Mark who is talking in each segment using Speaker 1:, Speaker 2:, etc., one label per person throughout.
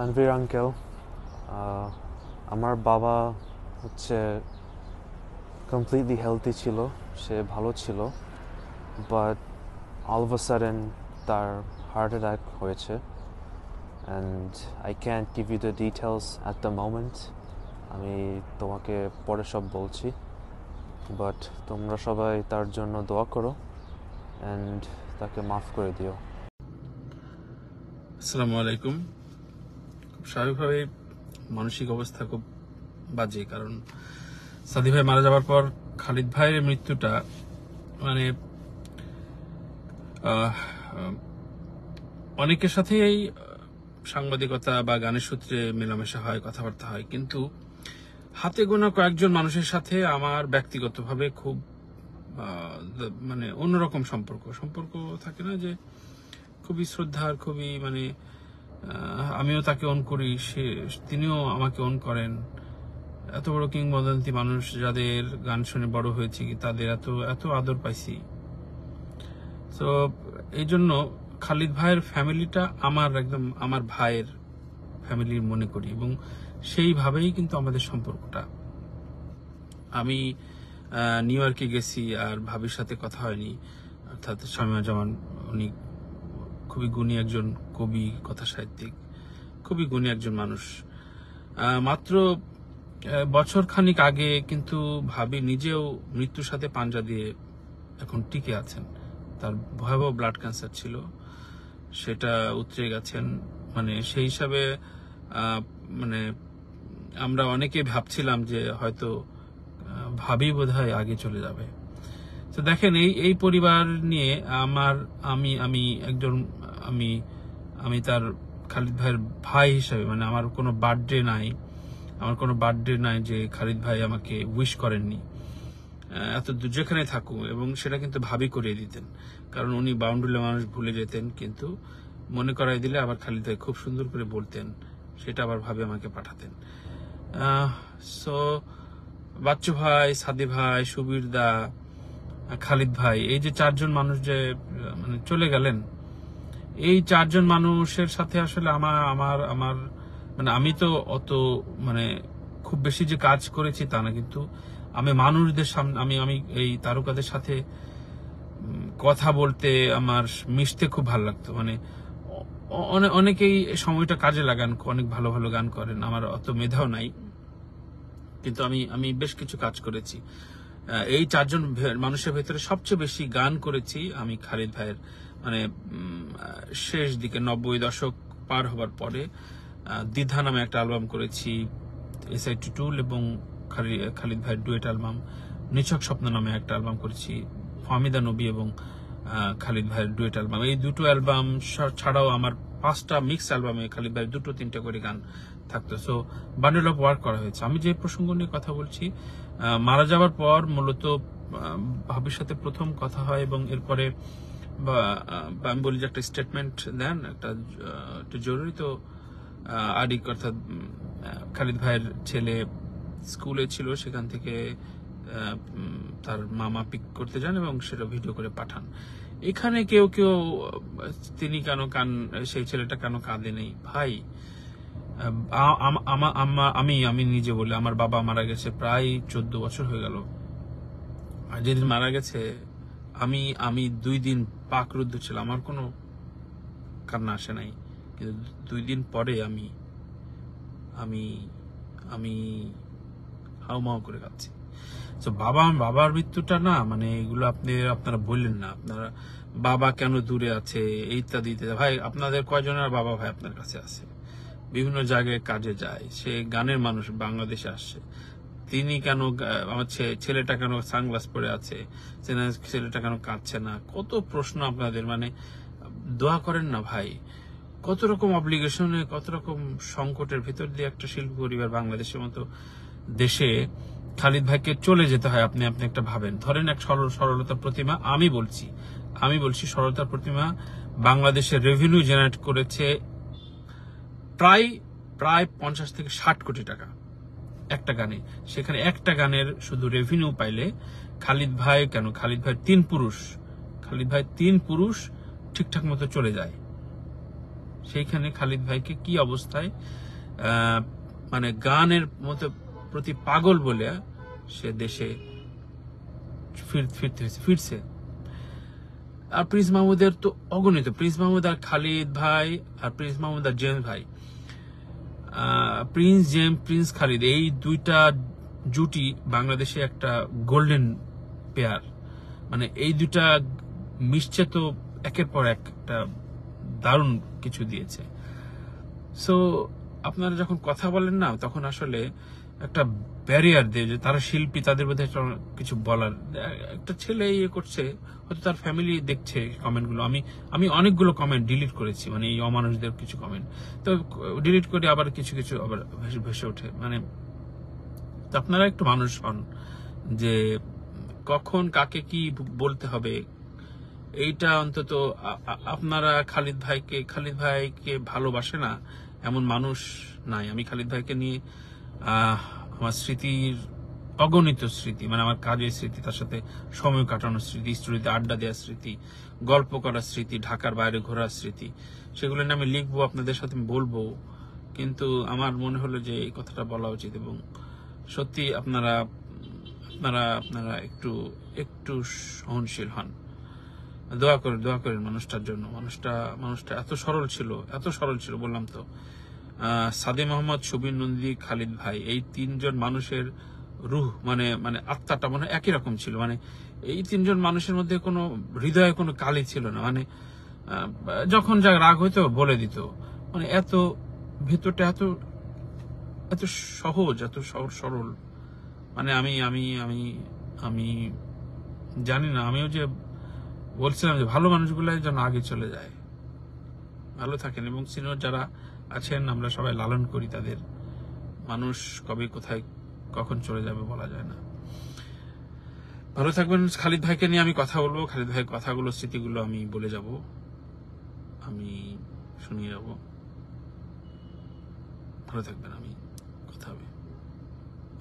Speaker 1: Tanvir uncle আমার বাবা হচ্ছে কমপ্লিটলি হেলদি ছিল সে ভালো ছিল বাট অল অফ তার হার্ট অ্যাটাক হয়েছে and I can give you the details at the moment আমি তোমাকে পরে সব বলছি বাট তোমরা সবাই তার জন্য দোয়া করো অ্যান্ড তাকে মাফ করে দিও আসসালামু আলাইকুম স্বাভাবিকভাবে মানসিক অবস্থা খুব বাজে কারণ সাদি ভাই মারা যাওয়ার পর খালিদ ভাইয়ের মৃত্যুটা মানে অনেকের সাথেই সাংবাদিকতা বা গানের সূত্রে মেলামেশা হয় কথাবার্তা হয় কিন্তু হাতে গোনা কয়েকজন মানুষের সাথে আমার ব্যক্তিগতভাবে খুব মানে অন্যরকম সম্পর্ক সম্পর্ক থাকে না যে খুবই শ্রদ্ধার খুবই মানে আমিও তাকে অন করি সে তিনিও আমাকে অন করেন এত বড় কিংবদন্তি মানুষ যাদের গান শুনে বড় হয়েছি তাদের এত এত আদর পাইছি তো এই জন্য খালিদ ভাইয়ের ফ্যামিলিটা আমার একদম আমার ভাইয়ের ফ্যামিলির মনে করি এবং সেইভাবেই কিন্তু আমাদের সম্পর্কটা আমি নিউ ইয়র্কে গেছি আর ভাবির সাথে কথা হয়নি অর্থাৎ স্বামী জামান উনি খুবই গুণী একজন কবি কথা সাহিত্যিক খুবই গুণী একজন মানুষ মাত্র বছর খানিক আগে কিন্তু ভাবি নিজেও মৃত্যুর সাথে পাঞ্জা দিয়ে এখন টিকে আছেন তার ভয়াবহ ব্লাড ক্যান্সার ছিল সেটা উতরে গেছেন মানে সেই হিসাবে মানে আমরা অনেকে ভাবছিলাম যে হয়তো ভাবি বোধ আগে চলে যাবে তো দেখেন এই এই পরিবার নিয়ে আমার আমি আমি একজন আমি আমি তার খালিদ ভাইয়ের ভাই হিসাবে মানে আমার কোনো বার্থডে নাই আমার কোনো বার্থডে নাই যে খালিদ ভাই আমাকে উইশ করেননি এত যেখানে থাকুক এবং সেটা কিন্তু ভাবি করিয়ে দিতেন কারণ উনি বাউন্ডুলে মানুষ ভুলে যেতেন কিন্তু মনে করাই দিলে আবার খালিদ ভাই খুব সুন্দর করে বলতেন সেটা আবার ভাবে আমাকে পাঠাতেন সো বাচ্চু ভাই সাদি ভাই সুবীর দা খালিদ ভাই এই যে চারজন মানুষ যে মানে চলে গেলেন এই চারজন মানুষের সাথে আসলে আমার আমার আমার মানে আমি তো অত মানে খুব বেশি যে কাজ করেছি তা না কিন্তু আমি মানুষদের সামনে আমি আমি এই তারকাদের সাথে কথা বলতে আমার মিশতে খুব ভালো লাগতো মানে অনেকেই সময়টা কাজে লাগান অনেক ভালো ভালো গান করেন আমার অত মেধাও নাই কিন্তু আমি আমি বেশ কিছু কাজ করেছি এই চারজন মানুষের ভেতরে সবচেয়ে বেশি গান করেছি আমি খালিদ ভাইয়ের মানে শেষ দিকে নব্বই দশক পার হবার পরে দ্বিধা নামে একটা অ্যালবাম করেছি এস আই টুল এবং খালিদ ভাইয়ের ডুয়েট অ্যালবাম নিছক স্বপ্ন নামে একটা অ্যালবাম করেছি ফামিদা নবী এবং খালিদ ভাইয়ের ডুয়েট অ্যালবাম এই দুটো অ্যালবাম ছাড়াও আমার পাঁচটা মিক্স অ্যালবামে খালিদ ভাইয়ের দুটো তিনটা করে গান থাকতো সো বান্ডেল অফ ওয়ার্ক করা হয়েছে আমি যে প্রসঙ্গ নিয়ে কথা বলছি মারা যাওয়ার পর মূলত ভবিষ্যতে প্রথম কথা হয় এবং এরপরে বা আমি বলি যে একটা স্টেটমেন্ট দেন একটা একটু জরুরি তো আরিক অর্থাৎ খালিদ ভাইয়ের ছেলে স্কুলে ছিল সেখান থেকে তার মামা পিক করতে যান এবং সেটা ভিডিও করে পাঠান এখানে কেউ কেউ তিনি কেন কান সেই ছেলেটা কেন কাঁদে নেই ভাই আমি আমি নিজে বলি আমার বাবা মারা গেছে প্রায় চোদ্দ বছর হয়ে গেল আর যেদিন মারা গেছে আমি আমি দুই দিন পাক রুদ্ধ ছিলাম আমার কোনো কান্না আসে নাই কিন্তু দুই দিন পরে আমি আমি আমি হাউমাউ করে খাচ্ছি তো বাবা বাবার মৃত্যুটা না মানে এগুলো আপনি আপনারা বললেন না আপনারা বাবা কেন দূরে আছে ইত্যাদি ইত্যাদি ভাই আপনাদের কয়জনের বাবা ভাই আপনার কাছে আছে বিভিন্ন জায়গায় কাজে যায় সে গানের মানুষ বাংলাদেশে আসছে তিনি কেন আমার ছেলেটা কেন সানগ্লাস পরে আছে ছেলেটা কেন কাঁদছে না কত প্রশ্ন আপনাদের মানে দোয়া করেন না ভাই কত রকম অব্লিগেশনে কত রকম সংকটের ভিতর দিয়ে একটা শিল্প পরিবার বাংলাদেশের মতো দেশে খালিদ ভাইকে চলে যেতে হয় আপনি আপনি একটা ভাবেন ধরেন এক সরল সরলতা প্রতিমা আমি বলছি আমি বলছি সরলতা প্রতিমা বাংলাদেশে রেভিনিউ জেনারেট করেছে প্রায় প্রায় পঞ্চাশ থেকে ষাট কোটি টাকা একটা গানে সেখানে একটা গানের শুধু রেভিনিউ পাইলে খালিদ ভাই কেন খালিদ ভাই তিন পুরুষ খালিদ ভাই তিন পুরুষ ঠিকঠাক মতো চলে যায় সেইখানে খালিদ ভাইকে কি অবস্থায় মানে গানের মতো প্রতি পাগল বলে সে দেশে ফিরছে আর প্রিন্স মাহমুদের তো অগণিত প্রিন্স মাহমুদ আর খালিদ ভাই আর প্রিন্স মাহমুদ আর জেন ভাই প্রিন্স জেম প্রিন্স খালিদ এই দুইটা জুটি বাংলাদেশে একটা গোল্ডেন পেয়ার মানে এই দুটা মিশছে তো একের পর এক একটা দারুণ কিছু দিয়েছে সো আপনারা যখন কথা বলেন না তখন আসলে একটা ব্যারিয়ার দিয়ে যে তারা শিল্পী তাদের মধ্যে কিছু বলার একটা ছেলে ইয়ে করছে হয়তো তার ফ্যামিলি দেখছে কমেন্টগুলো আমি আমি অনেকগুলো কমেন্ট ডিলিট করেছি মানে এই অমানুষদের কিছু কমেন্ট তো ডিলিট করে আবার কিছু কিছু আবার ভেসে ওঠে মানে আপনারা একটু মানুষ হন যে কখন কাকে কি বলতে হবে এইটা অন্তত আপনারা খালিদ ভাইকে খালিদ ভাইকে ভালোবাসে না এমন মানুষ নাই আমি খালিদ ভাইকে নিয়ে আমার স্মৃতির অগণিত স্মৃতি মানে আমার কাজের স্মৃতি তার সাথে সময় কাটানোর স্মৃতি স্টুডিওতে আড্ডা দেওয়ার স্মৃতি গল্প করার স্মৃতি ঢাকার বাইরে ঘোরার স্মৃতি সেগুলো নিয়ে আমি লিখবো আপনাদের সাথে বলবো কিন্তু আমার মনে হলো যে এই কথাটা বলা উচিত এবং সত্যি আপনারা আপনারা আপনারা একটু একটু সহনশীল হন দোয়া করেন দোয়া করেন মানুষটার জন্য মানুষটা মানুষটা এত সরল ছিল এত সরল ছিল বললাম তো সাদে মোহাম্মদ সুবিন নন্দী খালিদ ভাই এই তিনজন মানুষের রুহ মানে মানে আত্মাটা মানে একই রকম ছিল মানে এই তিনজন মানুষের মধ্যে কোনো হৃদয়ে কোনো কালি ছিল না মানে যখন যা রাগ হইতো বলে দিত মানে এত ভেতরটা এত এত সহজ এত সহজ সরল মানে আমি আমি আমি আমি জানি না আমিও যে বলছিলাম যে ভালো মানুষগুলাই যেন আগে চলে যায় ভালো থাকেন এবং সিনিয়র যারা আছেন আমরা সবাই লালন করি তাদের মানুষ কবে কোথায় কখন চলে যাবে বলা যায় না ভালো থাকবেন খালিদ ভাইকে নিয়ে আমি কথা বলবো খালিদ ভাইয়ের কথাগুলো স্মৃতিগুলো আমি বলে যাব আমি শুনিয়ে যাব ভালো থাকবেন আমি কথা হবে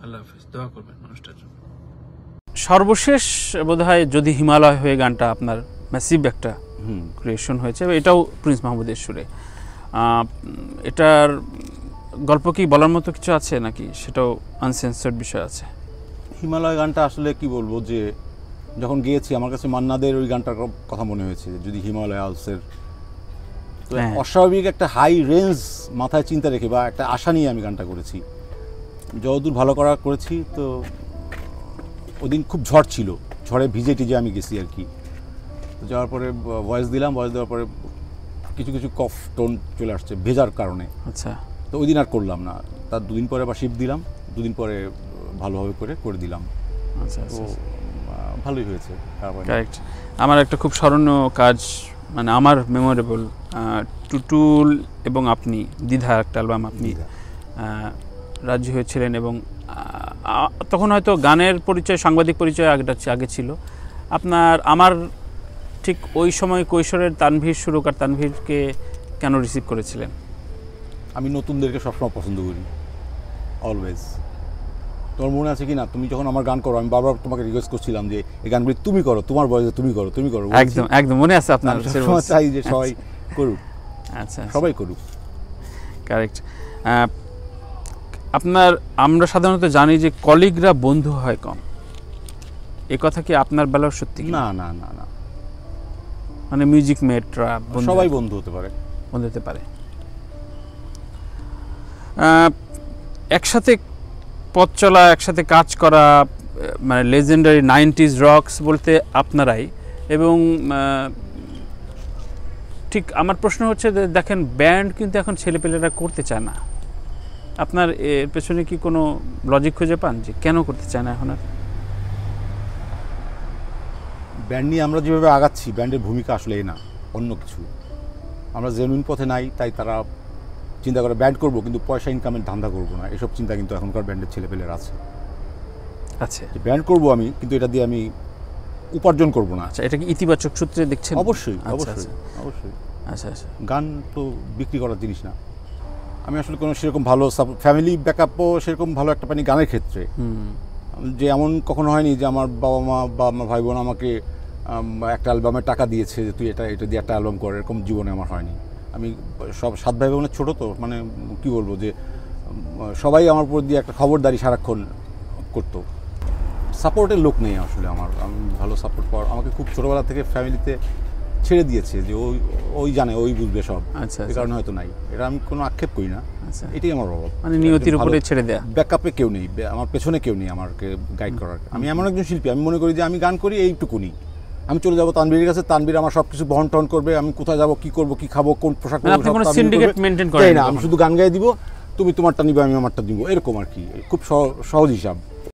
Speaker 1: আল্লাহ হাফিজ দোয়া করবেন মানুষটার জন্য সর্বশেষ বোধহয় যদি হিমালয় হয়ে গানটা আপনার ম্যাসিভ একটা ক্রিয়েশন হয়েছে এটাও প্রিন্স মাহমুদের সুরে এটার গল্প কি বলার মতো কিছু আছে নাকি সেটাও আনসেন্সার্ড বিষয় আছে হিমালয়
Speaker 2: গানটা আসলে কি বলবো যে যখন গিয়েছি আমার কাছে মান্নাদের ওই গানটার কথা মনে হয়েছে যদি হিমালয় আলসের হ্যাঁ। অস্বাভাবিক একটা হাই রেঞ্জ মাথায় চিন্তা রেখে বা একটা আশা নিয়ে আমি গানটা করেছি যতদূর ভালো করা করেছি তো ওদিন খুব ঝড় ছিল ঝড়ে ভিজে টিজে আমি গেছি আর কি যাওয়ার পরে ভয়েস দিলাম ভয়েস দেওয়ার পরে কিছু কিছু কফ টোন চলে আসছে ভেজার কারণে আচ্ছা তো ওই দিন আর করলাম না তার দুদিন পরে আবার শিফট দিলাম দুদিন পরে ভালোভাবে করে করে দিলাম আচ্ছা, আচ্ছা, আচ্ছা। ভালোই হয়েছে
Speaker 1: কারেক্ট আমার একটা খুব স্মরণীয় কাজ মানে আমার মেমোরেবল টুটুল এবং আপনি দ্বিধা একটা অ্যালবাম আপনি রাজি হয়েছিলেন এবং তখন হয়তো গানের পরিচয় সাংবাদিক পরিচয় আগেটা আগে ছিল আপনার আমার ঠিক ওই সময় কৈশোরের তানভীর সুরকার তানভীরকে কেন রিসিভ করেছিলেন আমি নতুনদেরকে
Speaker 2: সবসময় পছন্দ করি অলওয়েজ তোমার মনে আছে কি না তুমি যখন আমার গান করো আমি বারবার তোমাকে রিকোয়েস্ট করছিলাম যে এই গানগুলি তুমি করো তোমার বয়সে তুমি করো তুমি করো একদম একদম মনে আছে আপনার চাই যে সবাই আচ্ছা,
Speaker 1: আচ্ছা। করুক আচ্ছা, আচ্ছা সবাই করুক কারেক্ট আপনার আমরা সাধারণত জানি যে কলিগরা বন্ধু হয় কম এ কথা কি আপনার বেলাও সত্যি না না না না মানে মিউজিক মেটরা সবাই বন্ধু হতে পারে বন্ধু হতে পারে একসাথে পথ চলা একসাথে কাজ করা মানে লেজেন্ডারি নাইনটিজ রকস বলতে আপনারাই এবং ঠিক আমার প্রশ্ন হচ্ছে দেখেন ব্যান্ড কিন্তু এখন ছেলেপেলেরা করতে চায় না আপনার এর পেছনে কি কোনো লজিক খুঁজে পান যে কেন করতে চায় না এখন আর
Speaker 2: ব্যান্ড নিয়ে আমরা যেভাবে আগাচ্ছি ব্যান্ডের ভূমিকা আসলে এ না অন্য কিছু আমরা জেনুইন পথে নাই তাই তারা চিন্তা করে ব্যান্ড করব কিন্তু পয়সা ইনকামের ধান্দা করব না এসব চিন্তা কিন্তু এখনকার ব্যান্ডের ছেলেপেলের আছে আচ্ছা ব্যান্ড করব আমি কিন্তু এটা দিয়ে আমি উপার্জন করব না আচ্ছা এটা কি ইতিবাচক সূত্রে দেখছেন অবশ্যই আচ্ছা, অবশ্যই আচ্ছা। অবশ্যই আচ্ছা আচ্ছা গান তো বিক্রি করার জিনিস না আমি আসলে কোনো সেরকম ভালো ফ্যামিলি ব্যাকআপও সেরকম ভালো একটা পানি গানের ক্ষেত্রে যে এমন কখনো হয়নি যে আমার বাবা মা বা আমার ভাই বোন আমাকে একটা অ্যালবামে টাকা দিয়েছে যে তুই এটা এটা দিয়ে একটা অ্যালবাম কর এরকম জীবনে আমার হয়নি আমি সব সাত ভাই বোনের ছোটো তো মানে কি বলবো যে সবাই আমার উপর দিয়ে একটা খবরদারি সারাক্ষণ করতো সাপোর্টের লোক নেই আসলে আমার আমি ভালো সাপোর্ট পাওয়ার আমাকে খুব ছোটোবেলা থেকে ফ্যামিলিতে ছেড়ে দিয়েছে যে ওই ওই জানে ওই বুঝবে সব আচ্ছা, আচ্ছা কারণে হয়তো নাই এটা আমি কোনো আক্ষেপ করি না আচ্ছা এটাই আমার অভাব মানে নিয়তির উপরে ছেড়ে দেয়া ব্যাকআপে কেউ নেই আমার পেছনে কেউ নেই আমাকে গাইড করার আমি এমন একজন শিল্পী আমি মনে করি যে আমি গান করি এইটুকুনি আমি চলে যাবো তানবীরের কাছে তানবীর আমার সব কিছু বহন টহন করবে আমি কোথায় যাব কি করবো কি খাবো কোন পোশাক মানে না আমি শুধু গান গাই দিব তুমি তোমারটা নিবে আমি আমারটা দিব এরকম আর কি খুব সহজ হিসাব